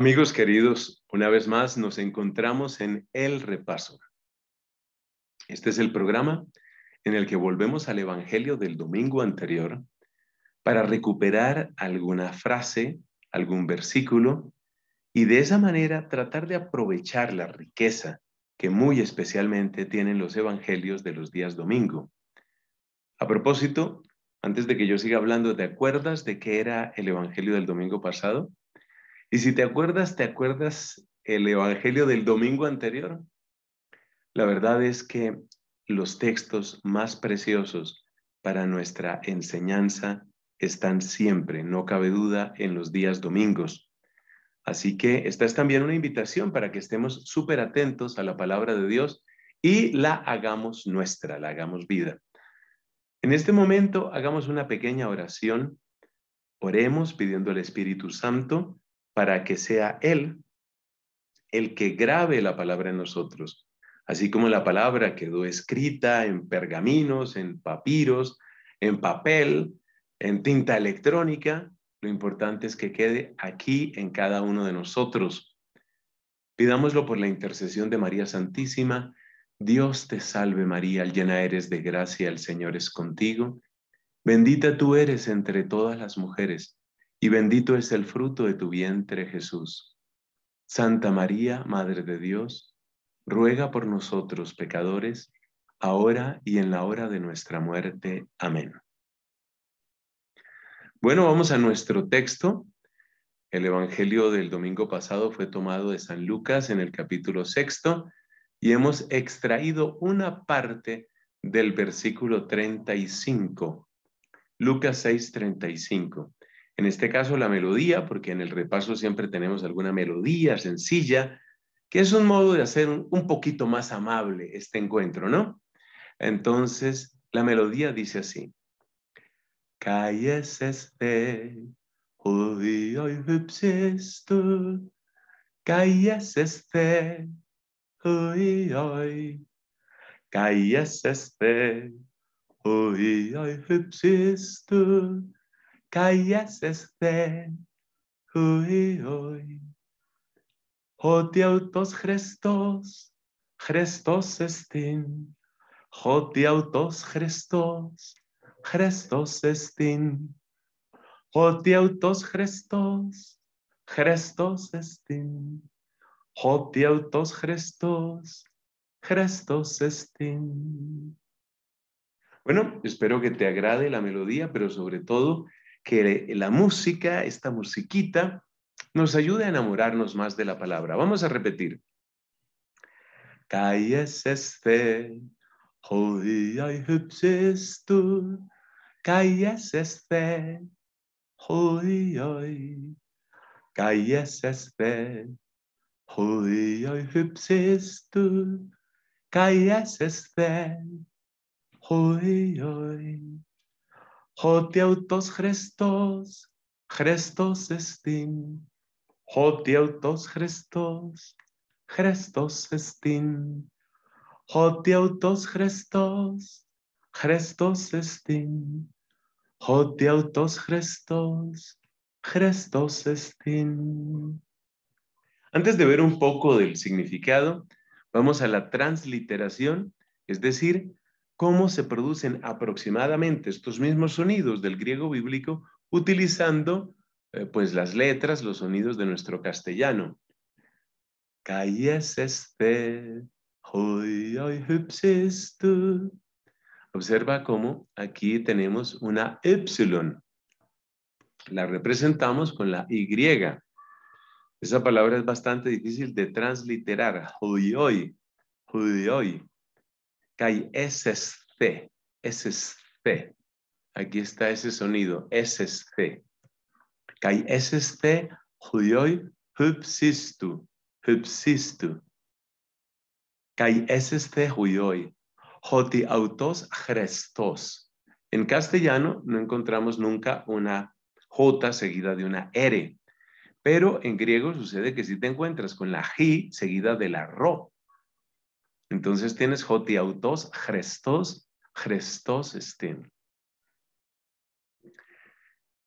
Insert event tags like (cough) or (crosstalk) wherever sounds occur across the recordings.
Amigos queridos, una vez más nos encontramos en El Repaso. Este es el programa en el que volvemos al Evangelio del domingo anterior para recuperar alguna frase, algún versículo y de esa manera tratar de aprovechar la riqueza que muy especialmente tienen los Evangelios de los días domingo. A propósito, antes de que yo siga hablando, ¿te acuerdas de qué era el Evangelio del domingo pasado? Y si te acuerdas, ¿te acuerdas el Evangelio del domingo anterior? La verdad es que los textos más preciosos para nuestra enseñanza están siempre, no cabe duda, en los días domingos. Así que esta es también una invitación para que estemos súper atentos a la palabra de Dios y la hagamos nuestra, la hagamos vida. En este momento hagamos una pequeña oración, oremos pidiendo al Espíritu Santo para que sea Él el que grabe la palabra en nosotros. Así como la palabra quedó escrita en pergaminos, en papiros, en papel, en tinta electrónica, lo importante es que quede aquí en cada uno de nosotros. Pidámoslo por la intercesión de María Santísima. Dios te salve María, llena eres de gracia, el Señor es contigo. Bendita tú eres entre todas las mujeres y bendito es el fruto de tu vientre, Jesús. Santa María, Madre de Dios, ruega por nosotros pecadores, ahora y en la hora de nuestra muerte. Amén. Bueno, vamos a nuestro texto. El Evangelio del domingo pasado fue tomado de San Lucas en el capítulo sexto y hemos extraído una parte del versículo 35, Lucas 6, 35. En este caso, la melodía, porque en el repaso siempre tenemos alguna melodía sencilla, que es un modo de hacer un poquito más amable este encuentro, ¿no? Entonces, la melodía dice así. Calles este, hoy hoy tú, calles este, hoy hoy, calles este, hoy hoy calles estén, hoy hoy, Joti autos Cristos, Cristos estin. Joti autos Cristos, Cristos estin. Joti autos Cristos, Cristos estin. Joti autos Cristos, Cristos Bueno, espero que te agrade la melodía, pero sobre todo que la música, esta musiquita, nos ayude a enamorarnos más de la palabra. Vamos a repetir. Calles este, hoy hay tú. Calles este, hoy hoy. Calles este, hoy hoy tú. Calles este, hoy hoy. Hoti autos gestos, gestos estin. Hoti autos gestos, gestos estin. Hoti autos gestos, gestos estin. Hoti autos gestos, gestos estin. Antes de ver un poco del significado, vamos a la transliteración, es decir, cómo se producen aproximadamente estos mismos sonidos del griego bíblico utilizando eh, pues las letras, los sonidos de nuestro castellano. Este, Observa cómo aquí tenemos una Y. La representamos con la Y. Esa palabra es bastante difícil de transliterar. Hoy, hoy, hoy, hoy. Kai SSC, SSC. Aquí está ese sonido, SSC. Kai SSC, Huyoy. Hupsistu, Hupsistu. Kai SSC, Huyoy. Joti autos, gestos En castellano no encontramos nunca una J seguida de una R. Pero en griego sucede que si te encuentras con la J seguida de la RO, entonces tienes autos, gestos, gestos, estén.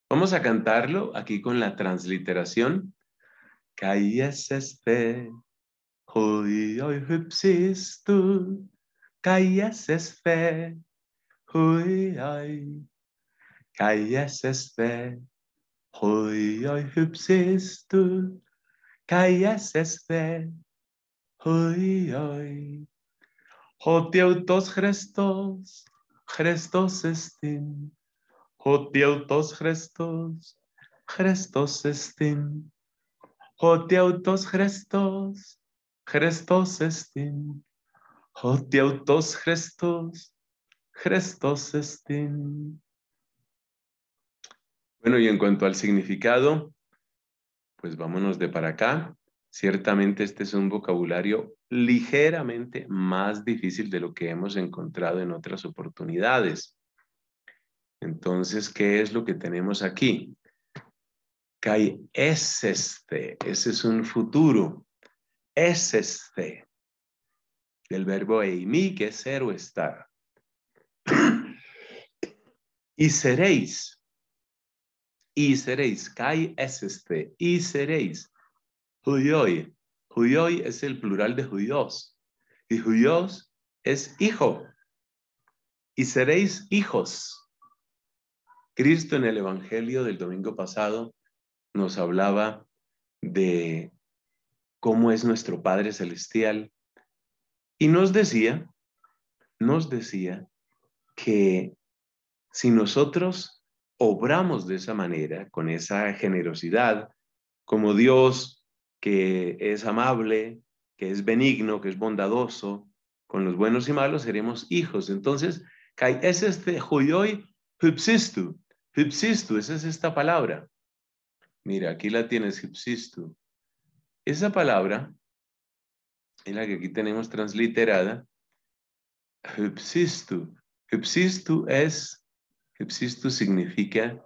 Vamos a cantarlo aquí con la transliteración. Kaieseste, hoi hoy, hupsistu, kaieseste, hoi fe Hoy, este hoi tú. hupsistu, fe. hoi este hoy Hoti autos gestos Christos estin. Hoti autos gestos Christos estin. Hoti autos gestos Christos estin. Hoti autos gestos gestos estin. Bueno, y en cuanto al significado, pues vámonos de para acá. Ciertamente este es un vocabulario ligeramente más difícil de lo que hemos encontrado en otras oportunidades. Entonces, ¿qué es lo que tenemos aquí? Kai es este, ese es un futuro, es este, del verbo eimi, que es ser o estar. (clears throat) y seréis, y seréis, Kai es este. y seréis. Judioi. Judioi es el plural de judíos. Y judíos es hijo. Y seréis hijos. Cristo en el Evangelio del domingo pasado nos hablaba de cómo es nuestro Padre Celestial y nos decía, nos decía que si nosotros obramos de esa manera, con esa generosidad, como Dios que es amable, que es benigno, que es bondadoso, con los buenos y malos seremos hijos. Entonces, es este hoy Hipsistu. Hipsistu. esa es esta palabra. Mira, aquí la tienes, Hipsistu. Esa palabra es la que aquí tenemos transliterada. Hipsistu. Hipsistu es, Hipsistu significa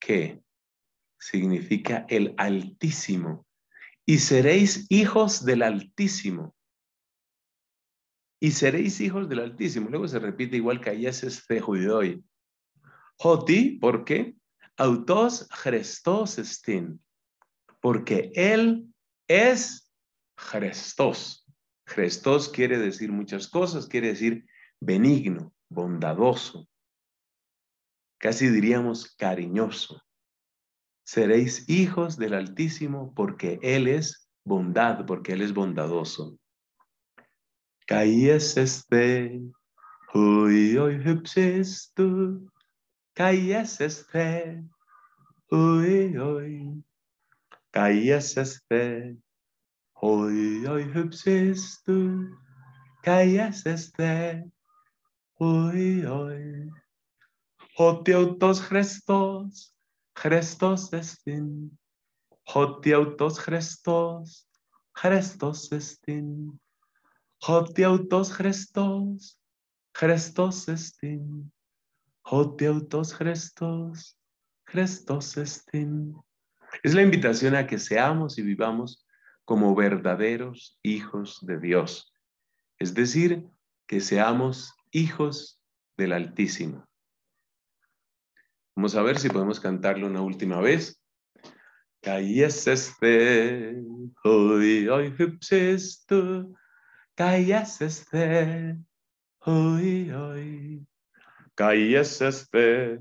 que, significa el altísimo y seréis hijos del Altísimo. Y seréis hijos del Altísimo. Luego se repite igual que ayer de hoy. Joti, ¿por qué? Autos Christos estin. Porque Él es Christos. Christos quiere decir muchas cosas, quiere decir benigno, bondadoso, casi diríamos cariñoso. Seréis hijos del Altísimo porque Él es bondad, porque Él es bondadoso. Caíes este, hoy hoy tú, caíes este, hoy hoy, caíes este, hoy hoy tú, este, hoy hoy. O uy. Χριστός εστίν, ότι αυτός Χριστός, Χριστός εστίν, ότι αυτός Χριστός, Χριστός εστίν, ότι αυτός Χριστός, Χριστός εστίν. Es la invitación a que seamos y vivamos como verdaderos hijos de Dios, es decir, que seamos hijos del Altísimo. Vamos a ver si podemos cantarlo una última vez. este hoy hoy Calles este hoy hoy, este hoy hoy Calles este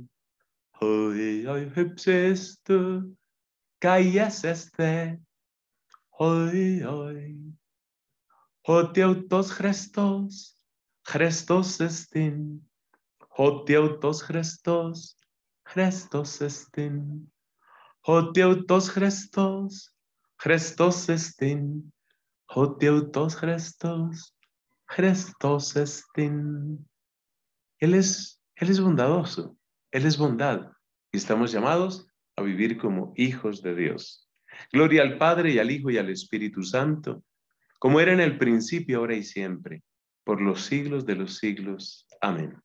hoy hoy. gestos, Christos, Christos estin, Hotiautos gestos. Χριστός Él es, él es bondadoso, Él es bondad y estamos llamados a vivir como hijos de Dios. Gloria al Padre y al Hijo y al Espíritu Santo, como era en el principio, ahora y siempre, por los siglos de los siglos. Amén.